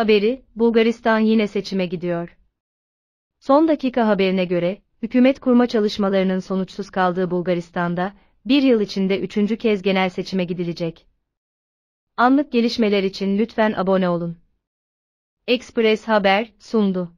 Haberi, Bulgaristan yine seçime gidiyor. Son dakika haberine göre, hükümet kurma çalışmalarının sonuçsuz kaldığı Bulgaristan'da, bir yıl içinde üçüncü kez genel seçime gidilecek. Anlık gelişmeler için lütfen abone olun. Express Haber sundu.